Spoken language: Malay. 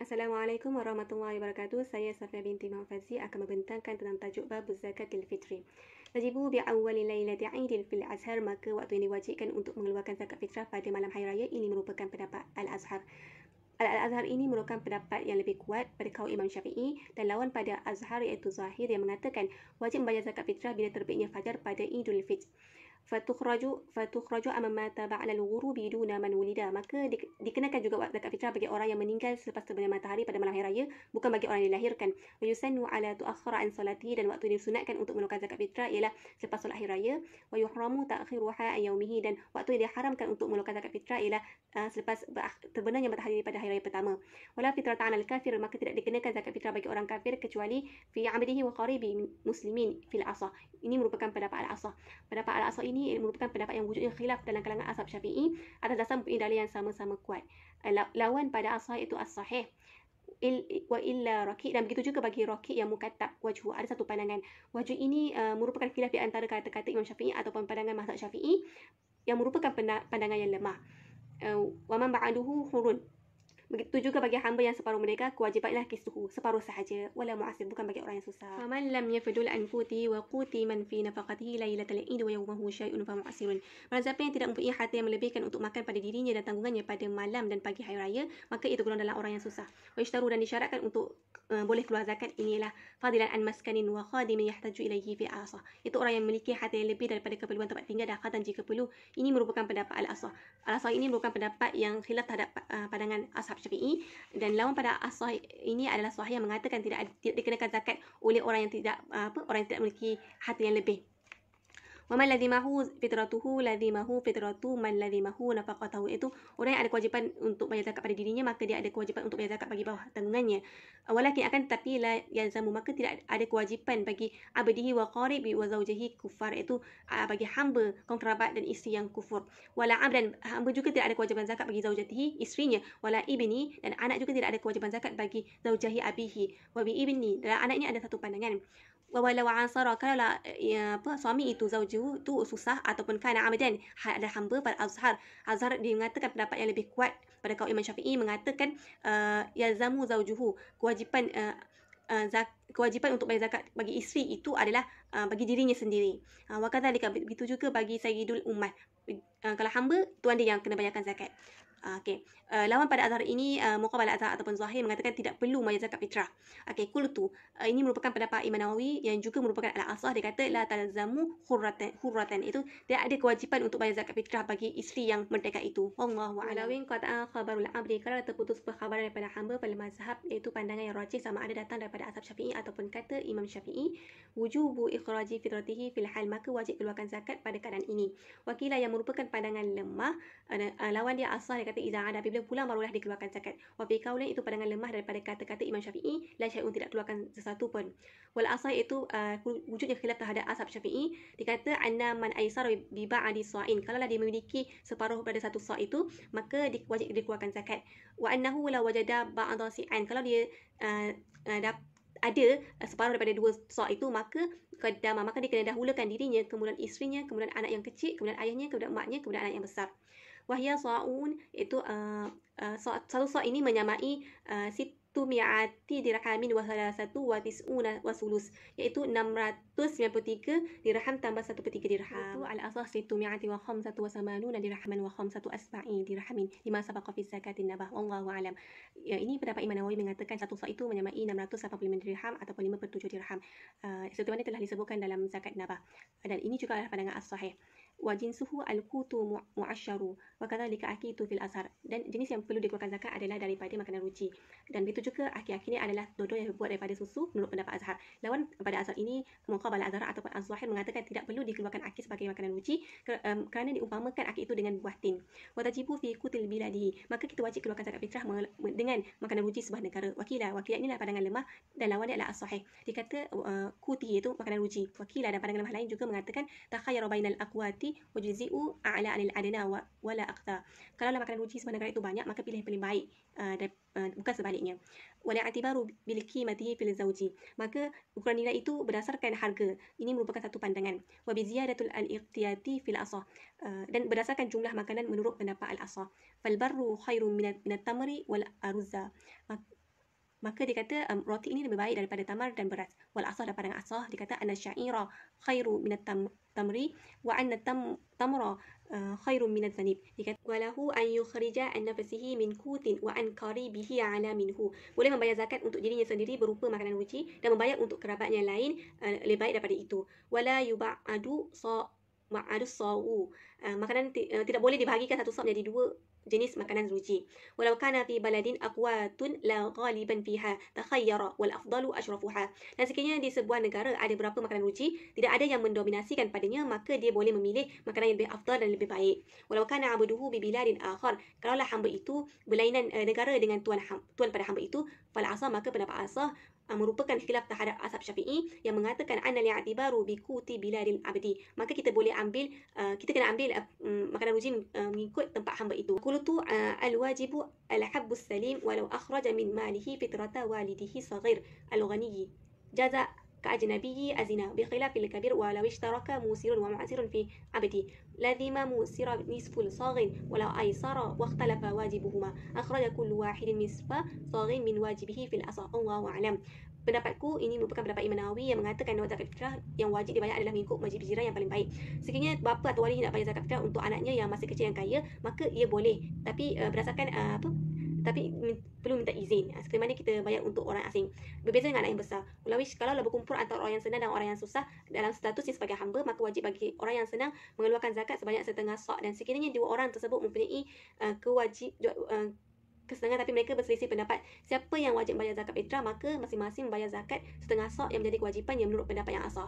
Assalamualaikum warahmatullahi wabarakatuh. Saya Safia binti Mahfazi akan membentangkan tentang tajuk bab zakat fitri. Tajibu bi awal lailati idil fil azhar maka waktu ini diwajibkan untuk mengeluarkan zakat fitrah pada malam hari raya ini merupakan pendapat al-Azhar. Al-Azhar ini merupakan pendapat yang lebih kuat pada kaum Imam Syafi'i dan lawan pada Azhar iaitu Zahir yang mengatakan wajib membayar zakat fitrah bila terbitnya fajar pada Idul Fitri fatukhraju fatukhraju amma ta'ala al-ghurubi duna man wulida maka dikenakan juga waktu zakat fitrah bagi orang yang meninggal selepas terbenam matahari pada malam hari raya bukan bagi orang yang dilahirkan wa yusannu ala tu'akhkhara an salati dan waktu ini disunatkan untuk melakukan zakat fitrah ialah selepas solat hari raya wa yuhramu ta'khiru yaumihi dan waktu ini diharamkan untuk melakukan zakat fitrah ialah ah, selepas terbenamnya matahari pada hari raya pertama wala fitrah ta'ala al-kafir maka tidak dikenakan zakat fitrah bagi orang kafir kecuali fi amrihi wa qaribi muslimin fil asah ini merupakan pendapat al-asah pendapat al-asah ini ini merupakan pendapat yang wujudnya khilaf dalam kalangan asab syafi'i atas dasar mempunyai dalil yang sama-sama kuat. Eh, lawan pada asah itu as-sahih. Il, dan begitu juga bagi rakik yang mukattab wajhu ada satu pandangan wajhu ini uh, merupakan khilaf di antara kata-kata Imam Syafi'i ataupun pandangan mazhab Syafi'i yang merupakan pandangan yang lemah uh, wa ba'aduhu hurun Begitu juga bagi hamba yang separuh mereka kewajipan ialah kisuhu separuh sahaja wala muasir bukan bagi orang yang susah. Faman lam yafdul an futi wa quti man fi nafaqatihi lailatal id wa yawmahu syai'un fa mu'asirun. Maka siapa yang tidak mempunyai harta yang melebihkan untuk makan pada dirinya dan tanggungannya pada malam dan pagi hari raya maka itu golongan adalah orang yang susah. Wa ishtaru dan disyaratkan untuk Eh, boleh keluar zakat inilah fadilan an maskanin wa khadimin yahtaju ilaihi fi asa. Itu orang yang memiliki harta yang lebih daripada keperluan tempat tinggal dan khadan jika perlu. Ini merupakan pendapat al-asa. Al-asa ini merupakan pendapat yang khilaf terhadap uh, pandangan ashab syafi'i dan lawan pada asa ini adalah sahih yang mengatakan tidak, tidak dikenakan zakat oleh orang yang tidak uh, apa orang yang tidak memiliki harta yang lebih. Mama ladhi mahu fitratuhu ladhi mahu fitratu man ladhi mahu nafaqatahu. Itu orang yang ada kewajipan untuk bayar zakat pada dirinya, maka dia ada kewajipan untuk bayar zakat bagi bawah tanggungannya. Ah, walakin akan tetapi la yalzamu, maka tidak ada kewajipan bagi abadihi wa qaribi wa zawjahi kufar. Itu ah, bagi hamba, kaum kerabat dan isteri yang kufur. Wala abdan, hamba juga tidak ada kewajipan zakat bagi zawjatihi, isterinya. Wala ibni, dan anak juga tidak ada kewajipan zakat bagi zawjahi abihi. Wabi ibni, dan anak ini ada satu pandangan walau wa ansara kalau lah ya, apa suami itu zauju tu susah ataupun kan amadan hal ada hamba pada azhar azhar dia mengatakan pendapat yang lebih kuat pada kaum imam syafi'i mengatakan uh, eh, yazamu zaujuhu kewajipan uh, uh, kewajipan untuk bayar zakat bagi isteri itu adalah uh, bagi dirinya sendiri. Uh, Wakadhalika begitu juga bagi Sayyidul Umar. Uh, kalau hamba, tuan dia yang kena bayarkan zakat. Ah, okey. Uh, lawan pada azhar ini uh, ah, muqabal azhar ataupun zahir mengatakan tidak perlu membayar zakat fitrah. Okey, qultu. Uh, ini merupakan pendapat Imam Nawawi yang juga merupakan al asah dia kata la talzamu khurratan khurratan itu tidak ada kewajipan untuk bayar zakat fitrah bagi isteri yang merdeka itu. Allahu alawin qad khabarul abdi kalau terputus khabar daripada hamba pada mazhab iaitu pandangan yang rajih sama ada datang daripada asab Syafi'i ataupun kata Imam Syafi'i wujubu ikhraji fitratihi fil hal maka wajib keluarkan zakat pada keadaan ini. Wakilah yang merupakan pandangan lemah uh, uh, lawan dia asah dia kata Izahat dan apabila pulang barulah dikeluarkan zakat. Wa fi kaulain itu pandangan lemah daripada kata-kata Imam Syafi'i la syai'un tidak keluarkan sesuatu pun. Wal asai itu uh, wujudnya khilaf terhadap ashab Syafi'i. Dikata anna man aisar bi ba'di sa'in. Kalau dia memiliki separuh pada satu sa' itu, maka diwajib dikeluarkan zakat. Wa annahu la wajada ba'd sa'in. Kalau dia uh, uh ada ada uh, separuh daripada dua sok itu maka kedama maka dia kena dahulukan dirinya kemudian isterinya kemudian anak yang kecil kemudian ayahnya kemudian maknya kemudian anak yang besar Wahya sa'un itu uh, uh, satu sa' ini menyamai uh, eh, situ mi'ati dirhamin wa salasatu wa tis'una wa sulus iaitu 693 dirham tambah 1 per 3 dirham itu al-asah situ mi'ati wa khamsatu wa samanuna dirhaman wa khamsatu asba'i dirhamin lima sabaqa fi zakatin nabah Allah wa'alam ya, ini pendapat Imam Nawawi mengatakan satu sa' itu menyamai 685 dirham ataupun 5 per 7 dirham uh, seperti telah disebutkan dalam zakat nabah dan ini juga adalah pandangan as-sahih wa jinsuhu al-qutu mu'asharu wa kadzalika akitu fil azhar dan jenis yang perlu dikeluarkan zakat adalah daripada makanan ruci dan begitu juga akhi-akhi ini adalah dodo yang dibuat daripada susu menurut pendapat azhar lawan pada azhar ini muqabalah azhar ataupun azwahir mengatakan tidak perlu dikeluarkan akhi sebagai makanan ruci kerana diumpamakan akhi itu dengan buah tin wa tajibu fi kutil biladi maka kita wajib keluarkan zakat fitrah dengan makanan ruci sebuah negara wakila wakila inilah pandangan lemah dan lawan dia adalah as-sahih dikata uh, kuti iaitu makanan ruci wakila dan pandangan lemah lain juga mengatakan takhayyaru bainal aqwati wajizu a'la 'anil adna wa wala aqta. Kalau makanan ruji sebenarnya itu banyak maka pilih yang paling baik uh, uh bukan sebaliknya. Wala i'tibaru bil qimati fil zawji. Maka ukuran nilai itu berdasarkan harga. Ini merupakan satu pandangan. Wa bi ziyadatul al-iqtiyati fil asah. Uh, dan berdasarkan jumlah makanan menurut pendapat al-asah. Fal barru khairum min at-tamri wal arza maka dia kata um, roti ini lebih baik daripada tamar dan beras wal asah daripada asah dia kata anna syaira khairu min tamri wa anna tam tamra uh, khairu min zanib dia kata walahu an yukhrija an nafsihi min kutin wa an qaribihi ala minhu boleh membayar zakat untuk dirinya sendiri berupa makanan ruci dan membayar untuk kerabatnya lain uh, lebih baik daripada itu wala yubadu sa ma'ad sa'u Ah, makanan uh, tidak boleh dibahagikan satu sop menjadi dua jenis makanan ruji. Walau kana fi baladin aqwatun la ghaliban fiha takhayyara wal afdalu ashrafuha. Dan sekiranya di sebuah negara ada beberapa makanan ruji, tidak ada yang mendominasikan padanya, maka dia boleh memilih makanan yang lebih afdal dan lebih baik. Walau kana abduhu bi biladin akhar, kalaulah hamba itu berlainan uh, negara dengan tuan ham, tuan pada hamba itu, fal asa maka pendapat asa ah, merupakan khilaf terhadap asab syafi'i yang mengatakan anna li'atibaru bi kuti biladil abdi. Maka kita boleh ambil, uh, kita kena ambil apabila makanan ruji mengikut tempat hamba itu. Qultu al-wajibu al-habbu salim walau akhraja min malihi fitrata walidihi saghir al-ghaniyi. Jaza كأجنبي الزنا بخلاف الكبير ولو اشترك موسر ومعسر في عبده لزم موسر نصف صاغ ولو أيسر واختلف واجبهما أخرج كل واحد نصف صاغ من واجبه في الأصل الله أعلم pendapatku ini merupakan pendapat Imam Nawawi yang mengatakan bahawa zakat fitrah yang wajib dibayar adalah mengikut majlis hijrah yang paling baik. Sekiranya bapa atau wali hendak bayar zakat fitrah untuk anaknya yang masih kecil yang kaya, maka ia boleh. Tapi uh, berdasarkan uh, apa? Tapi perlu minta izin. Uh, ah, mana kita bayar untuk orang asing? Berbeza dengan anak yang besar. kalau kalau lah berkumpul antara orang yang senang dan orang yang susah dalam status yang sebagai hamba, maka wajib bagi orang yang senang mengeluarkan zakat sebanyak setengah sok dan sekiranya dua orang tersebut mempunyai uh, kewajib uh, kesenangan tapi mereka berselisih pendapat siapa yang wajib bayar zakat fitrah maka masing-masing membayar zakat setengah sok yang menjadi kewajipan yang menurut pendapat yang asal